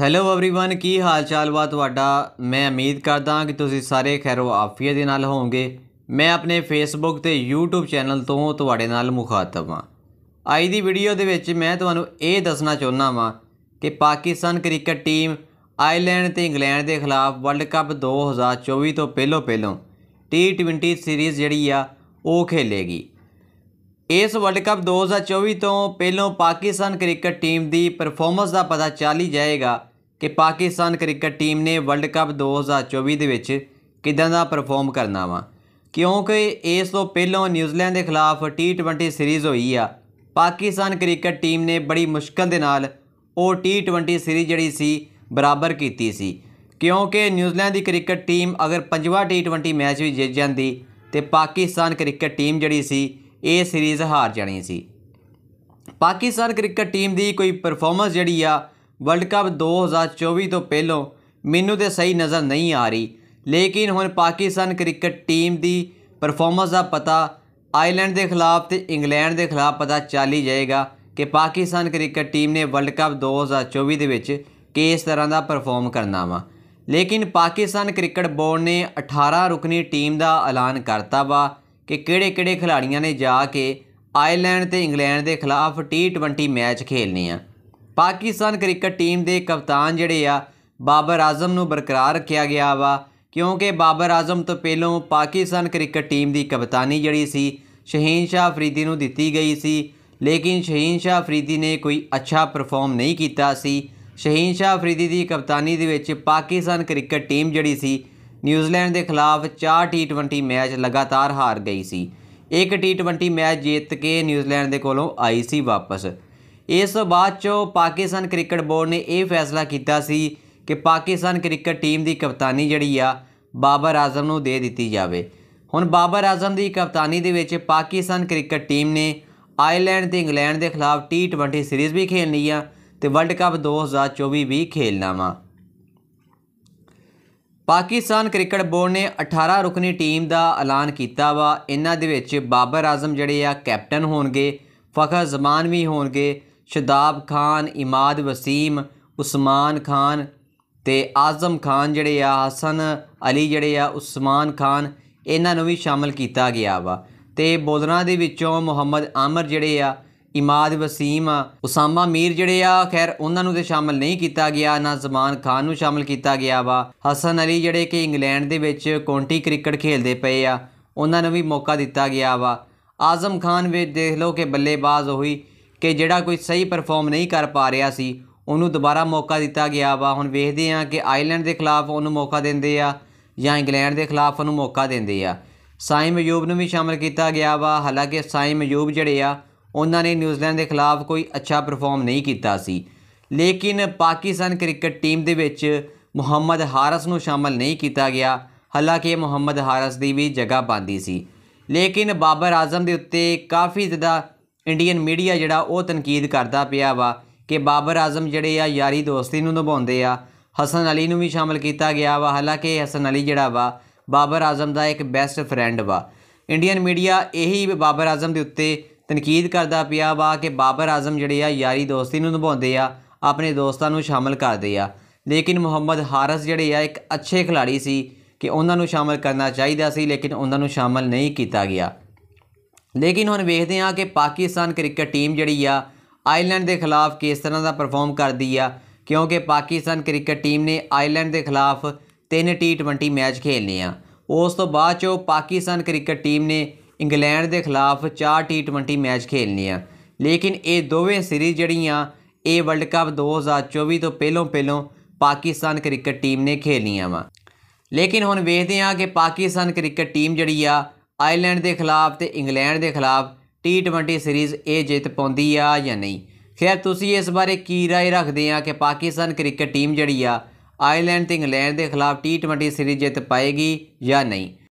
hello everyone ਕੀ ਹਾਲ ਚਾਲ ਵਾ ਤੁਹਾਡਾ ਮੈਂ ਉਮੀਦ ਕਰਦਾ ਕਿ ਤੁਸੀਂ ਸਾਰੇ ਖੈਰੋ ਆਫੀਅਤ ਦੇ ਨਾਲ ਹੋਵੋਗੇ ਮੈਂ ਆਪਣੇ ਫੇਸਬੁੱਕ ਤੇ YouTube ਚੈਨਲ ਤੋਂ ਤੁਹਾਡੇ ਨਾਲ ਮੁਖਾਤਬ ਹਾਂ ਅੱਜ ਦੀ ਵੀਡੀਓ ਦੇ ਵਿੱਚ ਮੈਂ ਤੁਹਾਨੂੰ ਇਹ ਦੱਸਣਾ ਚਾਹੁੰਦਾ ਵਾਂ ਕਿ ਪਾਕਿਸਤਾਨ ਕ੍ਰਿਕਟ ਟੀਮ ਆਇਰਲੈਂਡ ਤੇ ਇੰਗਲੈਂਡ ਦੇ ਖਿਲਾਫ ਵਰਲਡ ਕੱਪ 2024 ਤੋਂ ਪਹਿਲੋ ਪਹਿਲੋਂ T20 ਸੀਰੀਜ਼ ਜਿਹੜੀ ਆ ਉਹ ਖੇਲੇਗੀ ਇਸ ਵਰਲਡ ਕੱਪ 2024 ਤੋਂ ਪਹਿਲਾਂ ਪਾਕਿਸਤਾਨ ਕ੍ਰਿਕਟ ਟੀਮ ਦੀ ਪਰਫਾਰਮੈਂਸ ਦਾ ਪਤਾ ਚੱਲ ਹੀ ਜਾਏਗਾ ਕਿ ਪਾਕਿਸਤਾਨ ਕ੍ਰਿਕਟ ਟੀਮ ਨੇ ਵਰਲਡ ਕੱਪ 2024 ਦੇ ਵਿੱਚ ਕਿਦਾਂ ਦਾ ਪਰਫਾਰਮ ਕਰਨਾ ਵਾ ਕਿਉਂਕਿ ਇਸ ਤੋਂ ਪਹਿਲਾਂ ਨਿਊਜ਼ੀਲੈਂਡ ਦੇ ਖਿਲਾਫ T20 ਸੀਰੀਜ਼ ਹੋਈ ਆ ਪਾਕਿਸਤਾਨ ਕ੍ਰਿਕਟ ਟੀਮ ਨੇ ਬੜੀ ਮੁਸ਼ਕਲ ਦੇ ਨਾਲ ਉਹ T20 ਸੀਰੀਜ਼ ਜਿਹੜੀ ਸੀ ਬਰਾਬਰ ਕੀਤੀ ਸੀ ਕਿਉਂਕਿ ਨਿਊਜ਼ੀਲੈਂਡ ਦੀ ਕ੍ਰਿਕਟ ਟੀਮ ਅਗਰ ਪੰਜਵਾਂ T20 ਮੈਚ ਵੀ ਜਿੱਤ ਜਾਂਦੀ ਤੇ ਪਾਕਿਸਤਾਨ ਕ੍ਰਿਕਟ ਟੀਮ ਜਿਹੜੀ ਸੀ ਇਹ ਸੀਰੀਜ਼ ਹਾਰ ਜਾਣੀ ਸੀ ਪਾਕਿਸਤਾਨ ਕ੍ਰਿਕਟ ਟੀਮ ਦੀ ਕੋਈ ਪਰਫਾਰਮੈਂਸ ਜਿਹੜੀ ਆ ਵਰਲਡ ਕੱਪ 2024 ਤੋਂ ਪਹਿਲਾਂ ਮੈਨੂੰ ਤੇ ਸਹੀ ਨਜ਼ਰ ਨਹੀਂ ਆ ਰਹੀ ਲੇਕਿਨ ਹੁਣ ਪਾਕਿਸਤਾਨ ਕ੍ਰਿਕਟ ਟੀਮ ਦੀ ਪਰਫਾਰਮੈਂਸ ਦਾ ਪਤਾ ਆਇਰਲੈਂਡ ਦੇ ਖਿਲਾਫ ਤੇ ਇੰਗਲੈਂਡ ਦੇ ਖਿਲਾਫ ਪਤਾ ਚੱਲ ਹੀ ਜਾਏਗਾ ਕਿ ਪਾਕਿਸਤਾਨ ਕ੍ਰਿਕਟ ਟੀਮ ਨੇ ਵਰਲਡ ਕੱਪ 2024 ਦੇ ਵਿੱਚ ਕਿਸ ਤਰ੍ਹਾਂ ਦਾ ਪਰਫਾਰਮ ਕਰਨਾ ਵਾ ਲੇਕਿਨ ਪਾਕਿਸਤਾਨ ਕ੍ਰਿਕਟ ਬੋਰਡ ਨੇ 18 ਰੁਕਨੀ ਟੀਮ ਦਾ ਐਲਾਨ ਕਰਤਾ ਵਾ ਕਿ ਕਿਹੜੇ-ਕਿਹੜੇ ਖਿਡਾਰੀਆਂ ਨੇ ਜਾ ਕੇ ਆਇਰਲੈਂਡ ਤੇ ਇੰਗਲੈਂਡ ਦੇ ਖਿਲਾਫ ਟੀ20 ਮੈਚ ਖੇਲਨੇ ਆ ਪਾਕਿਸਤਾਨ ਕ੍ਰਿਕਟ ਟੀਮ ਦੇ ਕਪਤਾਨ ਜਿਹੜੇ ਆ ਬਾਬਰ ਆਜ਼ਮ ਨੂੰ ਬਰਕਰਾਰ ਰੱਖਿਆ ਗਿਆ ਵਾ ਕਿਉਂਕਿ ਬਾਬਰ ਆਜ਼ਮ ਤੋਂ ਪਹਿਲਾਂ ਪਾਕਿਸਤਾਨ ਕ੍ਰਿਕਟ ਟੀਮ ਦੀ ਕਪਤਾਨੀ ਜਿਹੜੀ ਸੀ ਸ਼ਹੀਨ ਸ਼ਾਹ ਫਰੀਦੀ ਨੂੰ ਦਿੱਤੀ ਗਈ ਸੀ ਲੇਕਿਨ ਸ਼ਹੀਨ ਸ਼ਾਹ ਫਰੀਦੀ ਨੇ ਕੋਈ ਅੱਛਾ ਪਰਫਾਰਮ ਨਹੀਂ ਕੀਤਾ ਸੀ ਸ਼ਹੀਨ ਸ਼ਾਹ ਫਰੀਦੀ ਦੀ ਕਪਤਾਨੀ ਦੇ ਵਿੱਚ ਪਾਕਿਸਤਾਨ ਕ੍ਰਿਕਟ ਟੀਮ ਜਿਹੜੀ ਸੀ ਨਿਊਜ਼ੀਲੈਂਡ ਦੇ ਖਿਲਾਫ 4 ਟੀ20 ਮੈਚ ਲਗਾਤਾਰ ਹਾਰ ਗਈ ਸੀ ਇੱਕ ਟੀ20 ਮੈਚ ਜਿੱਤ ਕੇ ਨਿਊਜ਼ੀਲੈਂਡ ਦੇ ਕੋਲੋਂ ਆਈ ਸੀ ਵਾਪਸ ਇਸ ਤੋਂ ਬਾਅਦ ਚੋ ਪਾਕਿਸਤਾਨ ਕ੍ਰਿਕਟ ਬੋਰਡ ਨੇ ਇਹ ਫੈਸਲਾ ਕੀਤਾ ਸੀ ਕਿ ਪਾਕਿਸਤਾਨ ਕ੍ਰਿਕਟ ਟੀਮ ਦੀ ਕਪਤਾਨੀ ਜਿਹੜੀ ਆ ਬਾਬਰ ਆਜ਼ਮ ਨੂੰ ਦੇ ਦਿੱਤੀ ਜਾਵੇ ਹੁਣ ਬਾਬਰ ਆਜ਼ਮ ਦੀ ਕਪਤਾਨੀ ਦੇ ਵਿੱਚ ਪਾਕਿਸਤਾਨ ਕ੍ਰਿਕਟ ਟੀਮ ਨੇ ਆਇਰਲੈਂਡ ਤੇ ਇੰਗਲੈਂਡ ਦੇ ਖਿਲਾਫ ਟੀ20 ਸੀਰੀਜ਼ ਵੀ ਖੇਲਣੀ ਆ ਤੇ ਵਰਲਡ ਕੱਪ 2024 ਵੀ ਖੇਲਣਾ ਵਾ ਪਾਕਿਸਤਾਨ ਕ੍ਰਿਕਟ ਬੋਰਡ ਨੇ 18 ਰੁਕਨੀ ਟੀਮ ਦਾ ਐਲਾਨ ਕੀਤਾ ਵਾ ਇਹਨਾਂ ਦੇ ਵਿੱਚ ਬਾਬਰ ਆਜ਼ਮ ਜਿਹੜੇ ਆ ਕੈਪਟਨ ਹੋਣਗੇ ਫਖਰ ਜ਼ਮਾਨ ਵੀ ਹੋਣਗੇ ਸ਼ਦਾਬ ਖਾਨ ਇਮਾਦ ਵਸੀਮ ਉਸਮਾਨ ਖਾਨ ਤੇ ਆਜ਼ਮ ਖਾਨ ਜਿਹੜੇ ਆ ਹਸਨ ਅਲੀ ਜਿਹੜੇ ਆ ਉਸਮਾਨ ਖਾਨ ਇਹਨਾਂ ਨੂੰ ਵੀ ਸ਼ਾਮਲ ਕੀਤਾ ਗਿਆ ਵਾ ਤੇ ਬੋਲਰਾਂ ਦੇ ਵਿੱਚੋਂ ਮੁਹੰਮਦ ਆਮਰ ਜਿਹੜੇ ਆ ਇਮਾਦ ਵਸੀਮ ਉਸਾਮਾ ਮੀਰ ਜਿਹੜੇ ਆ ਖੈਰ ਉਹਨਾਂ ਨੂੰ ਤੇ ਸ਼ਾਮਲ ਨਹੀਂ ਕੀਤਾ ਗਿਆ ਨਾ ਜ਼ਮਾਨ ਖਾਨ ਨੂੰ ਸ਼ਾਮਲ ਕੀਤਾ ਗਿਆ ਵਾ ਹਸਨ ਅਲੀ ਜਿਹੜੇ ਕਿ ਇੰਗਲੈਂਡ ਦੇ ਵਿੱਚ ਕੌਂਟੀ ਕ੍ਰਿਕਟ ਖੇਡਦੇ ਪਏ ਆ ਉਹਨਾਂ ਨੂੰ ਵੀ ਮੌਕਾ ਦਿੱਤਾ ਗਿਆ ਵਾ ਆਜ਼ਮ ਖਾਨ ਵੀ ਦੇਖ ਲਓ ਕਿ ਬੱਲੇਬਾਜ਼ ਹੋਈ ਕਿ ਜਿਹੜਾ ਕੋਈ ਸਹੀ ਪਰਫਾਰਮ ਨਹੀਂ ਕਰ ਪਾ ਰਿਹਾ ਸੀ ਉਹਨੂੰ ਦੁਬਾਰਾ ਮੌਕਾ ਦਿੱਤਾ ਗਿਆ ਵਾ ਹੁਣ ਵੇਖਦੇ ਆ ਕਿ ਆਇਲੈਂਡ ਦੇ ਖਿਲਾਫ ਉਹਨੂੰ ਮੌਕਾ ਦਿੰਦੇ ਆ ਜਾਂ ਇੰਗਲੈਂਡ ਦੇ ਖਿਲਾਫ ਉਹਨੂੰ ਮੌਕਾ ਦਿੰਦੇ ਆ ਸਾਈਮ ਅਯੂਬ ਨੂੰ ਵੀ ਸ਼ਾਮਲ ਕੀਤਾ ਗਿਆ ਵਾ ਹਾਲਾਂਕਿ ਸਾਈਮ ਅਯੂਬ ਜਿਹੜੇ ਆ ਉਹਨਾਂ ਨੇ ਨਿਊਜ਼ੀਲੈਂਡ ਦੇ ਖਿਲਾਫ ਕੋਈ ਅੱਛਾ ਪਰਫਾਰਮ ਨਹੀਂ ਕੀਤਾ ਸੀ ਲੇਕਿਨ ਪਾਕਿਸਤਾਨ ਕ੍ਰਿਕਟ ਟੀਮ ਦੇ ਵਿੱਚ ਮੁਹੰਮਦ ਹਾਰਸ ਨੂੰ ਸ਼ਾਮਲ ਨਹੀਂ ਕੀਤਾ ਗਿਆ ਹਾਲਾਂਕਿ ਮੁਹੰਮਦ ਹਾਰਸ ਦੀ ਵੀ ਜਗ੍ਹਾ ਬੰਦੀ ਸੀ ਲੇਕਿਨ ਬਾਬਰ ਆਜ਼ਮ ਦੇ ਉੱਤੇ ਕਾਫੀ ਜ਼ਿਆਦਾ ਇੰਡੀਅਨ ਮੀਡੀਆ ਜਿਹੜਾ ਉਹ ਤਨਕੀਦ ਕਰਦਾ ਪਿਆ ਵਾ ਕਿ ਬਾਬਰ ਆਜ਼ਮ ਜਿਹੜੇ ਆ ਯਾਰੀ ਦੋਸਤੀ ਨੂੰ ਨਿਭਾਉਂਦੇ ਆ ਹਸਨ ਅਲੀ ਨੂੰ ਵੀ ਸ਼ਾਮਲ ਕੀਤਾ ਗਿਆ ਵਾ ਹਾਲਾਂਕਿ ਹਸਨ ਅਲੀ ਜਿਹੜਾ ਵਾ ਬਾਬਰ ਆਜ਼ਮ ਦਾ ਇੱਕ ਬੈਸਟ ਫਰੈਂਡ ਵਾ ਇੰਡੀਅਨ ਮੀਡੀਆ ਇਹੀ ਬਾਬਰ ਆਜ਼ਮ ਦੇ ਉੱਤੇ ਤਨਕੀਦ ਕਰਦਾ ਪਿਆ ਵਾ ਕਿ ਬਾਬਰ ਆਜ਼ਮ ਜਿਹੜੇ ਆ ਯਾਰੀ ਦੋਸਤੀ ਨੂੰ ਨਿਭਾਉਂਦੇ ਆ ਆਪਣੇ ਦੋਸਤਾਂ ਨੂੰ ਸ਼ਾਮਲ ਕਰਦੇ ਆ ਲੇਕਿਨ ਮੁਹੰਮਦ ਹਾਰਸ ਜਿਹੜੇ ਆ ਇੱਕ ਅੱਛੇ ਖਿਡਾਰੀ ਸੀ ਕਿ ਉਹਨਾਂ ਨੂੰ ਸ਼ਾਮਲ ਕਰਨਾ ਚਾਹੀਦਾ ਸੀ ਲੇਕਿਨ ਉਹਨਾਂ ਨੂੰ ਸ਼ਾਮਲ ਨਹੀਂ ਕੀਤਾ ਗਿਆ ਲੇਕਿਨ ਹੁਣ ਵੇਖਦੇ ਆ ਕਿ ਪਾਕਿਸਤਾਨ ਕ੍ਰਿਕਟ ਟੀਮ ਜਿਹੜੀ ਆ ਆਇਰਲੈਂਡ ਦੇ ਖਿਲਾਫ ਕਿਸ ਤਰ੍ਹਾਂ ਦਾ ਪਰਫਾਰਮ ਕਰਦੀ ਆ ਕਿਉਂਕਿ ਪਾਕਿਸਤਾਨ ਕ੍ਰਿਕਟ ਟੀਮ ਨੇ ਆਇਰਲੈਂਡ ਦੇ ਖਿਲਾਫ ਤਿੰਨ ਟੀ20 ਮੈਚ ਖੇਲਨੇ ਆ ਉਸ ਤੋਂ ਬਾਅਦ ਚੋ ਪਾਕਿਸਤਾਨ ਕ੍ਰਿਕਟ ਟੀਮ ਨੇ ਇੰਗਲੈਂਡ ਦੇ ਖਿਲਾਫ 4 ਟੀ20 ਮੈਚ ਖੇਲਣੀ ਆ ਲੇਕਿਨ ਇਹ ਦੋਵੇਂ ਸੀਰੀਜ਼ ਜਿਹੜੀਆਂ ਇਹ ਵਰਲਡ ਕੱਪ 2024 ਤੋਂ ਪਹਿਲਾਂ ਪਹਿਲਾਂ ਪਾਕਿਸਤਾਨ ਕ੍ਰਿਕਟ ਟੀਮ ਨੇ ਖੇਲੀਆਂ ਵਾ ਲੇਕਿਨ ਹੁਣ ਵੇਖਦੇ ਆ ਕਿ ਪਾਕਿਸਤਾਨ ਕ੍ਰਿਕਟ ਟੀਮ ਜਿਹੜੀ ਆ ਆਇਰਲੈਂਡ ਦੇ ਖਿਲਾਫ ਤੇ ਇੰਗਲੈਂਡ ਦੇ ਖਿਲਾਫ ਟੀ20 ਸੀਰੀਜ਼ ਇਹ ਜਿੱਤ ਪਾਉਂਦੀ ਆ ਜਾਂ ਨਹੀਂ ਖੈਰ ਤੁਸੀਂ ਇਸ ਬਾਰੇ ਕੀ رائے ਰੱਖਦੇ ਆ ਕਿ ਪਾਕਿਸਤਾਨ ਕ੍ਰਿਕਟ ਟੀਮ ਜਿਹੜੀ ਆ ਆਇਰਲੈਂਡ ਤੇ ਇੰਗਲੈਂਡ ਦੇ ਖਿਲਾਫ ਟੀ20 ਸੀਰੀਜ਼ ਜਿੱਤ ਪਾਏਗੀ ਜਾਂ ਨਹੀਂ